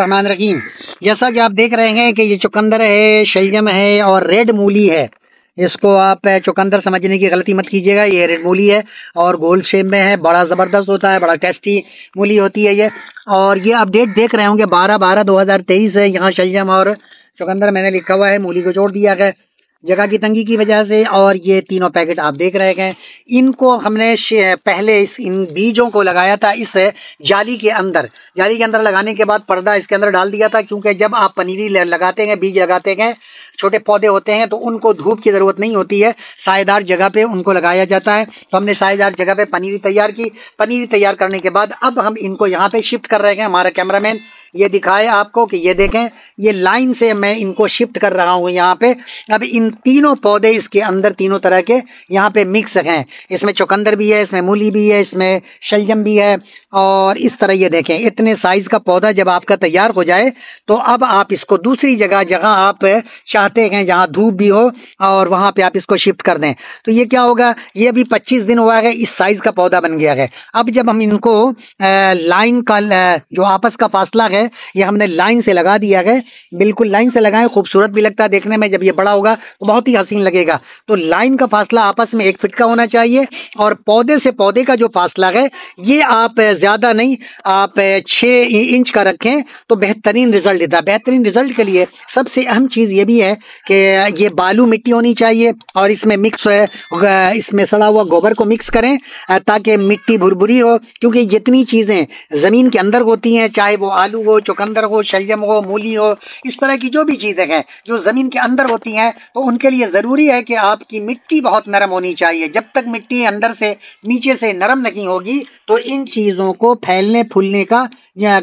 रहमान रहीम जैसा कि आप देख रहे हैं कि ये चुकंदर है शलजम है और रेड मूली है इसको आप चुकंदर समझने की गलती मत कीजिएगा ये रेड मूली है और गोल शेप में है बड़ा ज़बरदस्त होता है बड़ा टेस्टी मूली होती है ये और ये अपडेट देख रहे होंगे बारह बारह दो हज़ार तेईस है यहाँ शलजम और चुकंदर मैंने लिखा हुआ है मूली को जोड़ दिया है जगह की तंगी की वजह से और ये तीनों पैकेट आप देख रहे हैं इनको हमने पहले इस इन बीजों को लगाया था इस जाली के अंदर जाली के अंदर लगाने के बाद पर्दा इसके अंदर डाल दिया था क्योंकि जब आप पनीरी लगाते हैं बीज लगाते हैं छोटे पौधे होते हैं तो उनको धूप की ज़रूरत नहीं होती है सायेदार जगह पर उनको लगाया जाता है तो हमने सायेदार जगह पर पनीरी तैयार की पनीरी तैयार करने के बाद अब हम इनको यहाँ पर शिफ्ट कर रहे हैं हमारा कैमरामैन ये दिखाए आपको कि ये देखें ये लाइन से मैं इनको शिफ्ट कर रहा हूँ यहाँ पे अब इन तीनों पौधे इसके अंदर तीनों तरह के यहाँ पे मिक्स हैं इसमें चुकंदर भी है इसमें मूली भी है इसमें शलजम भी है और इस तरह ये देखें इतने साइज़ का पौधा जब आपका तैयार हो जाए तो अब आप इसको दूसरी जगह जगह आप चाहते हैं जहाँ धूप भी हो और वहाँ पर आप इसको शिफ्ट कर दें तो ये क्या होगा ये अभी पच्चीस दिन हुआ है इस साइज़ का पौधा बन गया है अब जब हम इनको लाइन का जो आपस का फासला है है ये हमने लाइन से लगा दिया है बिल्कुल लाइन से लगाएं खूबसूरत भी लगता है देखने में जब ये बड़ा होगा तो बहुत ही हसीन लगेगा तो लाइन का फासला आपस में एक फिट का होना चाहिए और पौधे से पौधे का जो फासला है ये आप ज़्यादा नहीं आप छः इंच का रखें तो बेहतरीन रिजल्ट देता बेहतरीन रिजल्ट के लिए सबसे अहम चीज़ ये भी है कि ये बालू मिट्टी होनी चाहिए और इसमें मिक्स इसमें सड़ा हुआ गोबर को मिक्स करें ताकि मिट्टी भुरभुरी हो क्योंकि जितनी चीज़ें ज़मीन के अंदर होती हैं चाहे वो आलू हो चुकंदर हो शलजम हो मूली हो इस तरह की जो भी चीज़ें हैं जो ज़मीन के अंदर होती हैं तो उनके लिए ज़रूरी है कि आपकी मिट्टी बहुत नरम होनी चाहिए जब तक मिट्टी अंदर से नीचे से नरम नहीं होगी तो इन चीज़ों को फैलने फूलने का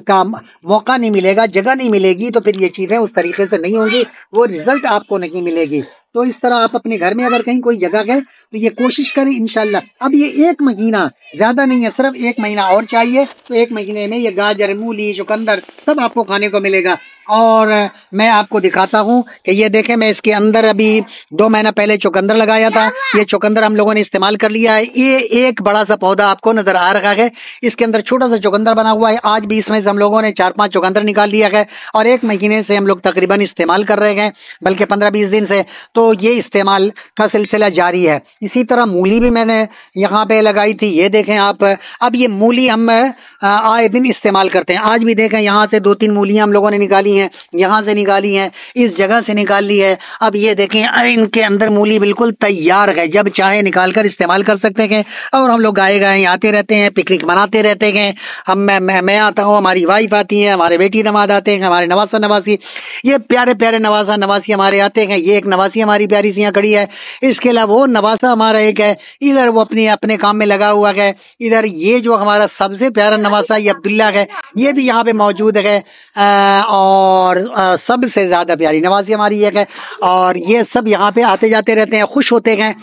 का मौका नहीं मिलेगा जगह नहीं मिलेगी तो फिर ये चीज़ें उस तरीके से नहीं होंगी वो रिज़ल्ट आपको नहीं मिलेगी तो इस तरह आप अपने घर में अगर कहीं कोई जगह गए तो ये कोशिश करें इनशाला अब ये एक महीना ज़्यादा नहीं है सिर्फ एक महीना और चाहिए तो एक महीने में ये गाजर मूली चुकंदर सब आपको खाने को मिलेगा और मैं आपको दिखाता हूँ कि ये देखें मैं इसके अंदर अभी दो महीना पहले चुकंदर लगाया था ये चुकंदर हम लोगों ने इस्तेमाल कर लिया है ये एक बड़ा सा पौधा आपको नज़र आ रहा है इसके अंदर छोटा सा चुकंदर बना हुआ है आज भी इसमें से हम लोगों ने चार पाँच चुकंदर निकाल लिया है और एक महीने से हम लोग तकरीबन इस्तेमाल कर रहे हैं बल्कि पंद्रह बीस दिन से तो ये इस्तेमाल का सिलसिला जारी है इसी तरह मूली भी मैंने यहाँ पर लगाई थी ये देखें आप अब ये मूली हम आए दिन इस्तेमाल करते हैं आज भी देखें यहाँ से दो तीन मूलियाँ हम लोगों ने निकाली निकाली है यहाँ से निकाली है इस जगह से निकाल ली है अब ये देखें इनके अंदर मूली बिल्कुल तैयार है जब चाहे निकाल कर इस्तेमाल कर सकते हैं और हम लोग गाये गाये आते रहते हैं पिकनिक मनाते रहते हैं हम मैं मैं, मैं आता हूँ हमारी वाइफ आती है हमारे बेटी नमाद आते हैं हमारे नवासा नवासी ये प्यारे प्यारे नवासा नवासी हमारे आते हैं ये एक नवासी हमारी प्यारी सी यहाँ खड़ी है इसके अलावा वो नवासा हमारा एक है इधर वो अपने अपने काम में लगा हुआ है इधर ये जो हमारा सबसे प्यारा नवासा ये अब्दुल्ला है ये भी यहाँ पे मौजूद है और और सबसे ज़्यादा प्यारी नवाजी हमारी एक है और ये सब यहाँ पे आते जाते रहते हैं खुश होते हैं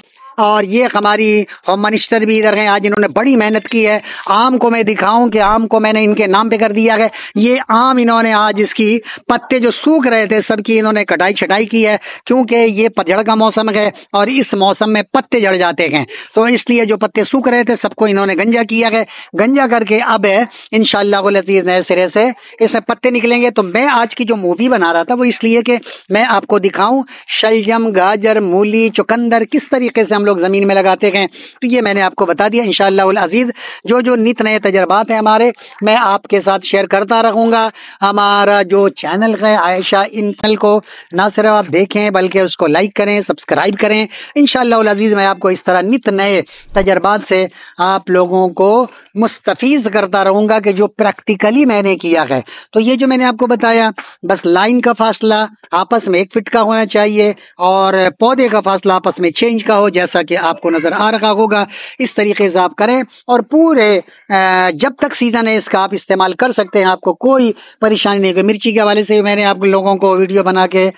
और ये हमारी होम मिनिस्टर भी इधर हैं आज इन्होंने बड़ी मेहनत की है आम को मैं दिखाऊं कि आम को मैंने इनके नाम पे कर दिया है ये आम इन्होंने आज इसकी पत्ते जो सूख रहे थे सबकी इन्होंने कटाई छटाई की है क्योंकि ये पतझड़ का मौसम है और इस मौसम में पत्ते जड़ जाते हैं तो इसलिए जो पत्ते सूख रहे थे सबको इन्होंने गंजा किया है गंजा करके अब इन शतीज़ नए सिरे से इसमें पत्ते निकलेंगे तो मैं आज की जो मूवी बना रहा था वो इसलिए कि मैं आपको दिखाऊं शलजम गाजर मूली चुकंदर किस तरीके से हम लोग लोग ज़मीन में लगाते हैं तो ये मैंने आपको बता दिया इन अजीज़ जो जो नित नए तजर्बात हैं हमारे मैं आपके साथ शेयर करता रहूँगा हमारा जो चैनल है आयशा इन चैनल को ना सिर्फ आप देखें बल्कि उसको लाइक करें सब्सक्राइब करें इन अजीज़ मैं आपको इस तरह नित नए तजर्बात से आप लोगों को मुस्तफ़ीज करता रहूँगा कि जो प्रैक्टिकली मैंने किया है तो ये जो मैंने आपको बताया बस लाइन का फासला आपस में एक फिट का होना चाहिए और पौधे का फासला आपस में चेंज का हो जैसा कि आपको नज़र आ रहा होगा इस तरीके से आप करें और पूरे जब तक सीज़न है इसका आप इस्तेमाल कर सकते हैं आपको कोई परेशानी नहीं होगी मिर्ची के हवाले से मैंने आप लोगों को वीडियो बना के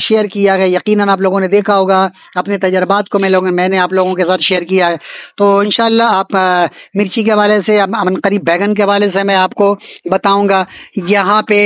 शेयर किया है यकीन आप लोगों ने देखा होगा अपने तजर्बात को मैं लोगों मैंने आप लोगों के साथ शेयर किया है तो इन आप मिर्ची के हवाले तरह से अमन करीब बैगन के हवाले से मैं आपको बताऊंगा यहाँ पे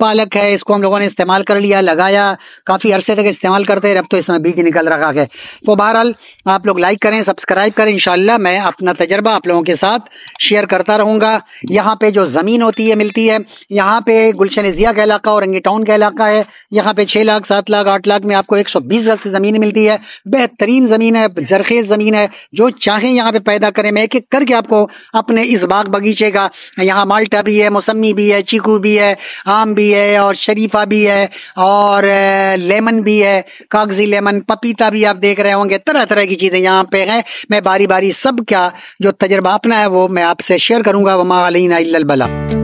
पालक है इसको हम लोगों ने इस्तेमाल कर लिया लगाया काफ़ी अरसे तक इस्तेमाल करते हैं अब तो इसमें बीज निकल रखा है तो बहरहाल आप लोग लाइक करें सब्सक्राइब करें इन मैं अपना तजर्बा आप लोगों के साथ शेयर करता रहूँगा यहाँ पे जो ज़मीन होती है मिलती है यहाँ पे गुलशन ज़िया का इलाका और रंगी टाउन का इलाका है यहाँ पे छः लाख सात लाख आठ लाख में आपको एक सौ बीस गज से ज़मीन मिलती है बेहतरीन ज़मीन है जरखेज़ ज़मीन है जो चाहें यहाँ पर पैदा करें मैं एक एक करके आपको अपने इस बाग बगीचे का यहाँ माल्टा भी है मौसमी भी है चीकू भी है आम भी है और शरीफा भी है और लेमन भी है कागजी लेमन पपीता भी आप देख रहे होंगे तरह तरह की चीज़ें यहाँ पे हैं मैं बारी बारी सब क्या जो तजर्बा अपना है वो मैं आपसे शेयर करूँगा वमा अलीना बला